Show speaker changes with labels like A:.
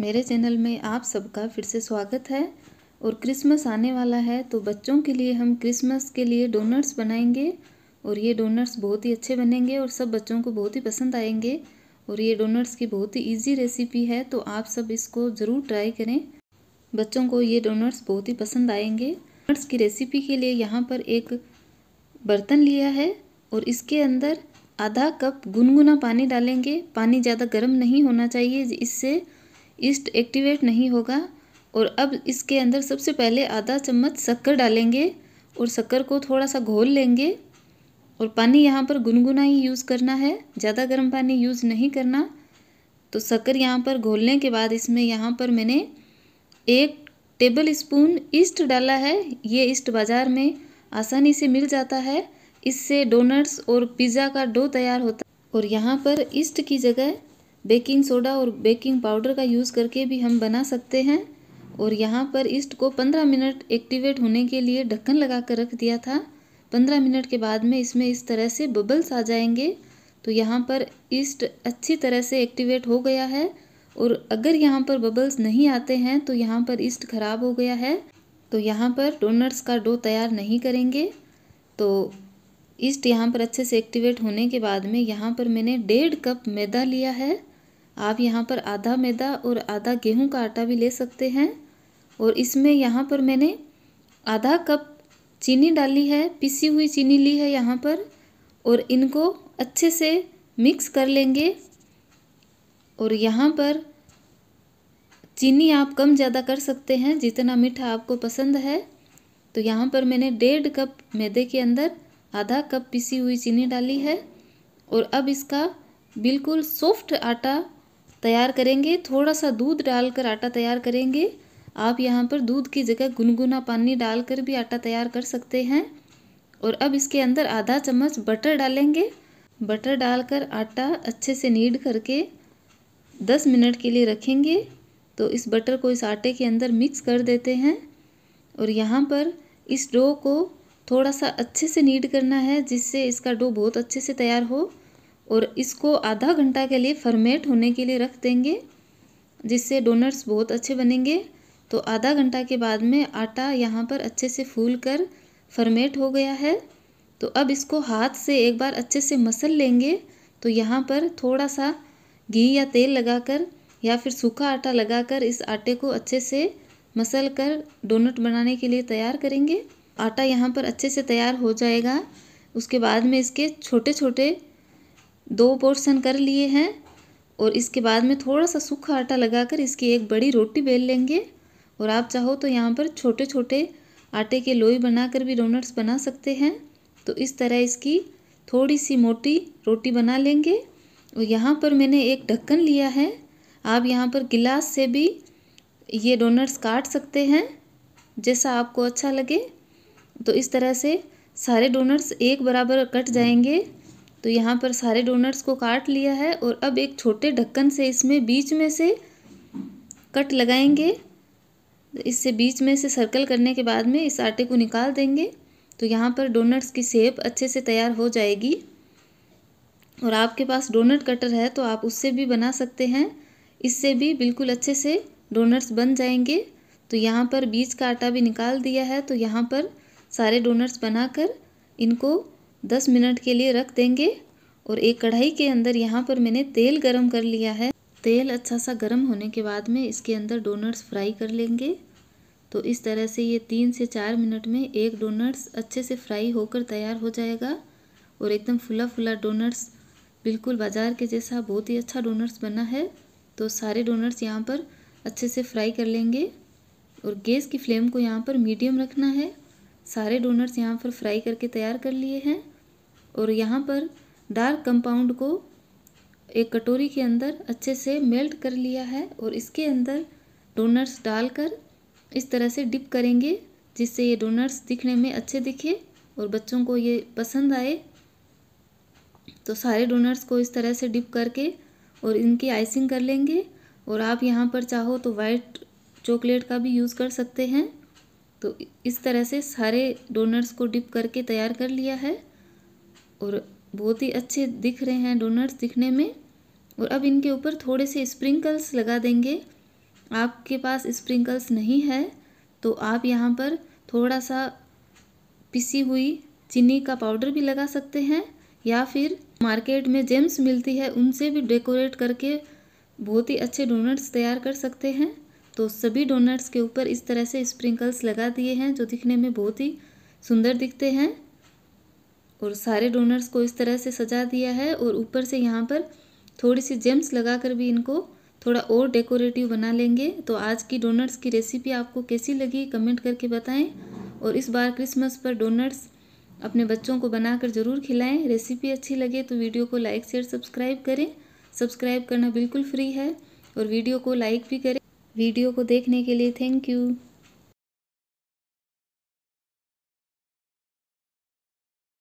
A: मेरे चैनल में आप सबका फिर से स्वागत है और क्रिसमस आने वाला है तो बच्चों के लिए हम क्रिसमस के लिए डोनट्स बनाएंगे और ये डोनट्स बहुत ही अच्छे बनेंगे और सब बच्चों को बहुत ही पसंद आएंगे और ये डोनट्स की बहुत ही ईजी रेसिपी है तो आप सब इसको ज़रूर ट्राई करें बच्चों को ये डोनट्स बहुत ही पसंद आएंगे डोनट्स की रेसिपी के लिए यहाँ पर एक बर्तन लिया है और इसके अंदर आधा कप गुनगुना पानी डालेंगे पानी ज़्यादा गर्म नहीं होना चाहिए इससे ईस्ट एक्टिवेट नहीं होगा और अब इसके अंदर सबसे पहले आधा चम्मच शक्कर डालेंगे और शक्कर को थोड़ा सा घोल लेंगे और पानी यहाँ पर गुनगुना ही यूज़ करना है ज़्यादा गर्म पानी यूज़ नहीं करना तो शक्कर यहाँ पर घोलने के बाद इसमें यहाँ पर मैंने एक टेबल स्पून ईस्ट डाला है ये ईस्ट बाज़ार में आसानी से मिल जाता है इससे डोनट्स और पिज़्ज़ा का डो तैयार होता है और यहाँ पर ईस्ट की जगह बेकिंग सोडा और बेकिंग पाउडर का यूज़ करके भी हम बना सकते हैं और यहाँ पर ईस्ट को पंद्रह मिनट एक्टिवेट होने के लिए ढक्कन लगा कर रख दिया था पंद्रह मिनट के बाद में इसमें इस तरह से बबल्स आ जाएंगे तो यहाँ पर ईस्ट अच्छी तरह से एक्टिवेट हो गया है और अगर यहाँ पर बबल्स नहीं आते हैं तो यहाँ पर ईस्ट खराब हो गया है तो यहाँ पर डोनट्स का डो तैयार नहीं करेंगे तो ईस्ट यहाँ पर अच्छे से एक्टिवेट होने के बाद में यहाँ पर मैंने डेढ़ कप मैदा लिया है आप यहाँ पर आधा मैदा और आधा गेहूं का आटा भी ले सकते हैं और इसमें यहाँ पर मैंने आधा कप चीनी डाली है पिसी हुई चीनी ली है यहाँ पर और इनको अच्छे से मिक्स कर लेंगे और यहाँ पर चीनी आप कम ज़्यादा कर सकते हैं जितना मीठा आपको पसंद है तो यहाँ पर मैंने डेढ़ कप मैदे के अंदर आधा कप पिसी हुई चीनी डाली है और अब इसका बिल्कुल सॉफ्ट आटा तैयार करेंगे थोड़ा सा दूध डालकर आटा तैयार करेंगे आप यहाँ पर दूध की जगह गुनगुना पानी डालकर भी आटा तैयार कर सकते हैं और अब इसके अंदर आधा चम्मच बटर डालेंगे बटर डालकर आटा अच्छे से नीड करके 10 मिनट के लिए रखेंगे तो इस बटर को इस आटे के अंदर मिक्स कर देते हैं और यहाँ पर इस डो को थोड़ा सा अच्छे से नीड करना है जिससे इसका डो बहुत अच्छे से तैयार हो और इसको आधा घंटा के लिए फर्मेट होने के लिए रख देंगे जिससे डोनट्स बहुत अच्छे बनेंगे तो आधा घंटा के बाद में आटा यहाँ पर अच्छे से फूल कर फर्मेट हो गया है तो अब इसको हाथ से एक बार अच्छे से मसल लेंगे तो यहाँ पर थोड़ा सा घी या तेल लगाकर या फिर सूखा आटा लगाकर इस आटे को अच्छे से मसल कर डोनट बनाने के लिए तैयार करेंगे आटा यहाँ पर अच्छे से तैयार हो जाएगा उसके बाद में इसके छोटे छोटे दो पोर्शन कर लिए हैं और इसके बाद में थोड़ा सा सूखा आटा लगाकर इसकी एक बड़ी रोटी बेल लेंगे और आप चाहो तो यहाँ पर छोटे छोटे आटे के लोई बनाकर भी डोनट्स बना सकते हैं तो इस तरह इसकी थोड़ी सी मोटी रोटी बना लेंगे और यहाँ पर मैंने एक ढक्कन लिया है आप यहाँ पर गिलास से भी ये डोनट्स काट सकते हैं जैसा आपको अच्छा लगे तो इस तरह से सारे डोनट्स एक बराबर कट जाएंगे तो यहाँ पर सारे डोनट्स को काट लिया है और अब एक छोटे ढक्कन से इसमें बीच में से कट लगाएंगे इससे बीच में से सर्कल करने के बाद में इस आटे को निकाल देंगे तो यहाँ पर डोनट्स की शेप अच्छे से तैयार हो जाएगी और आपके पास डोनट कटर है तो आप उससे भी बना सकते हैं इससे भी बिल्कुल अच्छे से डोनट्स बन जाएंगे तो यहाँ पर बीज का आटा भी निकाल दिया है तो यहाँ पर सारे डोनट्स बनाकर इनको दस मिनट के लिए रख देंगे और एक कढ़ाई के अंदर यहाँ पर मैंने तेल गरम कर लिया है तेल अच्छा सा गर्म होने के बाद में इसके अंदर डोनट्स फ्राई कर लेंगे तो इस तरह से ये तीन से चार मिनट में एक डोनट्स अच्छे से फ्राई होकर तैयार हो जाएगा और एकदम फुला फुला डोनट्स बिल्कुल बाज़ार के जैसा बहुत ही अच्छा डोनट्स बना है तो सारे डोनट्स यहाँ पर अच्छे से फ्राई कर लेंगे और गैस की फ्लेम को यहाँ पर मीडियम रखना है सारे डोनट्स यहाँ पर फ्राई करके तैयार कर लिए हैं और यहाँ पर डार्क कंपाउंड को एक कटोरी के अंदर अच्छे से मेल्ट कर लिया है और इसके अंदर डोनट्स डालकर इस तरह से डिप करेंगे जिससे ये डोनट्स दिखने में अच्छे दिखे और बच्चों को ये पसंद आए तो सारे डोनट्स को इस तरह से डिप करके और इनकी आइसिंग कर लेंगे और आप यहाँ पर चाहो तो वाइट चॉकलेट का भी यूज़ कर सकते हैं तो इस तरह से सारे डोनट्स को डिप करके तैयार कर लिया है और बहुत ही अच्छे दिख रहे हैं डोनट्स दिखने में और अब इनके ऊपर थोड़े से स्प्रिंकल्स लगा देंगे आपके पास स्प्रिंकल्स नहीं है तो आप यहाँ पर थोड़ा सा पिसी हुई चीनी का पाउडर भी लगा सकते हैं या फिर मार्केट में जेम्स मिलती है उनसे भी डेकोरेट करके बहुत ही अच्छे डोनट्स तैयार कर सकते हैं तो सभी डोनट्स के ऊपर इस तरह से स्प्रिंकल्स लगा दिए हैं जो दिखने में बहुत ही सुंदर दिखते हैं और सारे डोनर्स को इस तरह से सजा दिया है और ऊपर से यहाँ पर थोड़ी सी जेम्स लगा कर भी इनको थोड़ा और डेकोरेटिव बना लेंगे तो आज की डोनट्स की रेसिपी आपको कैसी लगी कमेंट करके बताएं और इस बार क्रिसमस पर डोनट्स अपने बच्चों को बनाकर ज़रूर खिलाएं रेसिपी अच्छी लगे तो वीडियो को लाइक शेयर सब्सक्राइब करें सब्सक्राइब करना बिल्कुल फ्री है और वीडियो को लाइक भी करें वीडियो को देखने के लिए थैंक यू